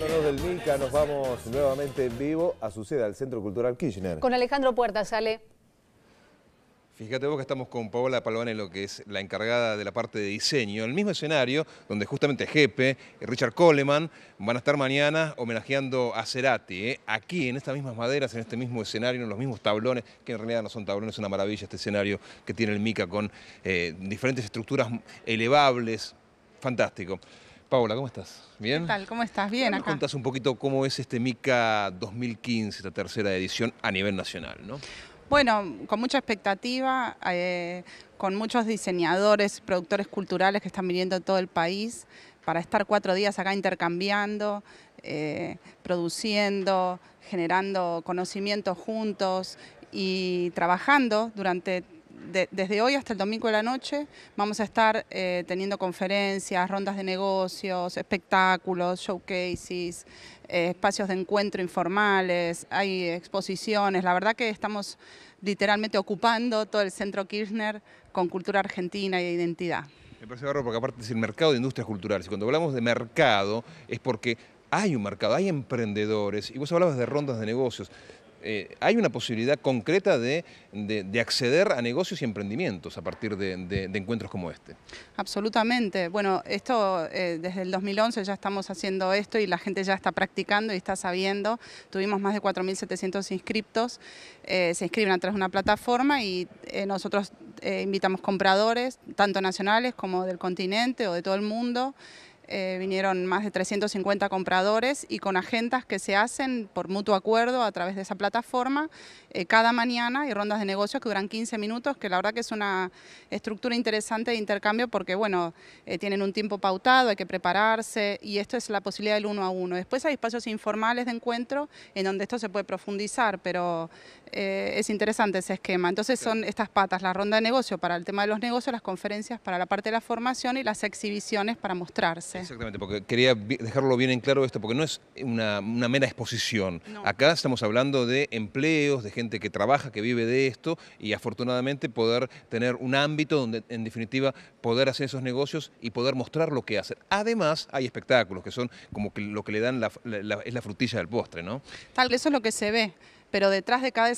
del Mica, nos vamos nuevamente en vivo a su sede, al Centro Cultural Kirchner. Con Alejandro Puerta sale. Fíjate vos que estamos con Paola Palvanello, que es la encargada de la parte de diseño, el mismo escenario donde justamente Jepe y Richard Coleman van a estar mañana homenajeando a Cerati, ¿eh? aquí en estas mismas maderas, en este mismo escenario, en los mismos tablones, que en realidad no son tablones, es una maravilla este escenario que tiene el Mica con eh, diferentes estructuras elevables, fantástico. Paula, ¿cómo estás? ¿Bien? ¿Qué tal? ¿Cómo estás? Bien, qué tal cómo estás bien acá. Nos contás un poquito cómo es este MICA 2015, la tercera edición a nivel nacional, ¿no? Bueno, con mucha expectativa, eh, con muchos diseñadores, productores culturales que están viniendo de todo el país para estar cuatro días acá intercambiando, eh, produciendo, generando conocimientos juntos y trabajando durante desde hoy hasta el domingo de la noche vamos a estar eh, teniendo conferencias, rondas de negocios, espectáculos, showcases, eh, espacios de encuentro informales, hay exposiciones. La verdad que estamos literalmente ocupando todo el centro Kirchner con cultura argentina e identidad. Me parece barro porque aparte es el mercado de industrias culturales. cuando hablamos de mercado es porque hay un mercado, hay emprendedores. Y vos hablabas de rondas de negocios. Eh, hay una posibilidad concreta de, acceder a negocios y emprendimientos a partir de, encuentros como este. Absolutamente. Bueno, esto eh, desde el 2011 ya estamos haciendo esto y la gente ya está practicando y está sabiendo. Tuvimos más de 4.700 inscriptos, eh, se inscriben a través de una plataforma y nosotros invitamos compradores, tanto nacionales como del continente o de todo el mundo. Eh, vinieron más de 350 compradores y con agendas que se hacen por mutuo acuerdo a través de esa plataforma eh, cada mañana y rondas de negocios que duran 15 minutos, que la verdad que es una estructura interesante de intercambio porque, bueno, eh, tienen un tiempo pautado, hay que prepararse y esto es la posibilidad del uno a uno. Después hay espacios informales de encuentro en donde esto se puede profundizar, pero es interesante ese esquema. Entonces son estas patas, la ronda de negocio para el tema de los negocios, las conferencias para la parte de la formación y las exhibiciones para mostrarse. Exactamente, porque quería dejarlo bien en claro esto, porque no es una, mera exposición. Acá estamos hablando de empleos, de gente que trabaja, que vive de esto, y afortunadamente poder tener un ámbito donde, en definitiva, poder hacer esos negocios y poder mostrar lo que hacen. Además, hay espectáculos que son como que lo que le dan la, es la frutilla del postre, ¿no? Tal, eso es lo que se ve pero detrás de cada,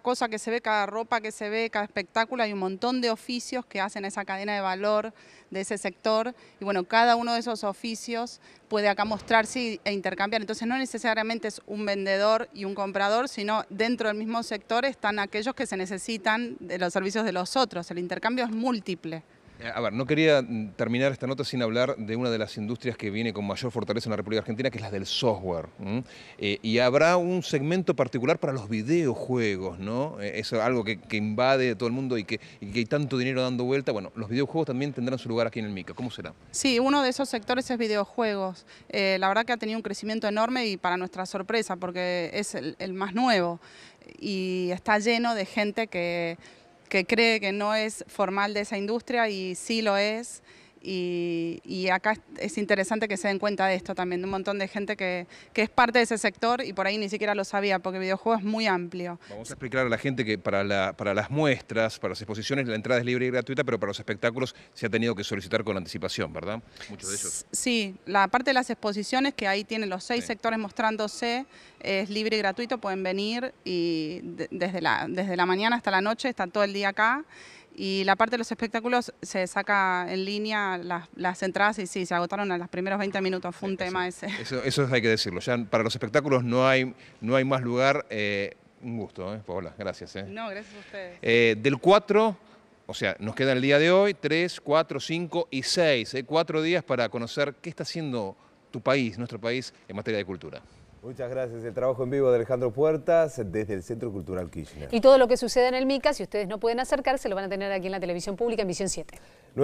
cosa que se ve, cada ropa que se ve, cada espectáculo, hay un montón de oficios que hacen esa cadena de valor de ese sector. Y bueno, cada uno de esos oficios puede acá mostrarse e intercambiar. Entonces no necesariamente es un vendedor y un comprador, sino dentro del mismo sector están aquellos que se necesitan de los servicios de los otros. El intercambio es múltiple. Eh, a ver, no quería mm, terminar esta nota sin hablar de una de las industrias que viene con mayor fortaleza en la República Argentina, que es la del software. Eh, y habrá un segmento particular para los videojuegos, ¿no? Eh, es algo que, invade todo el mundo y que, hay tanto dinero dando vuelta. Bueno, los videojuegos también tendrán su lugar aquí en el MICA. ¿Cómo será? Sí, uno de esos sectores es videojuegos. la verdad que ha tenido un crecimiento enorme y para nuestra sorpresa, porque es el más nuevo y está lleno de gente que que cree que no es formal de esa industria y sí lo es. Y, acá es interesante que se den cuenta de esto también, de un montón de gente que, es parte de ese sector y por ahí ni siquiera lo sabía, porque el videojuego es muy amplio. Vamos a explicar a la gente que para, la, para las muestras, para las exposiciones, la entrada es libre y gratuita, pero para los espectáculos se ha tenido que solicitar con anticipación, ¿verdad? Muchos de ellos. Sí, la parte de las exposiciones, que ahí tienen los seis sectores mostrándose, es libre y gratuito, pueden venir y desde, la, desde la mañana hasta la noche, están todo el día acá y la parte de los espectáculos se saca en línea las, entradas y sí, se agotaron a los primeros 20 minutos, fue un tema ese. Eso, hay que decirlo, ya para los espectáculos no hay, no hay más lugar. Eh, un gusto, eh, Paola, gracias. Eh. No, gracias a ustedes. Eh, del 4, o sea, nos queda el día de hoy, 3, 4, 5 y 6, cuatro días para conocer qué está haciendo tu país, nuestro país, en materia de cultura. Muchas gracias. El trabajo en vivo de Alejandro Puertas desde el Centro Cultural Kirchner. Y todo lo que sucede en el MICA, si ustedes no pueden acercarse, lo van a tener aquí en la televisión pública en Visión 7.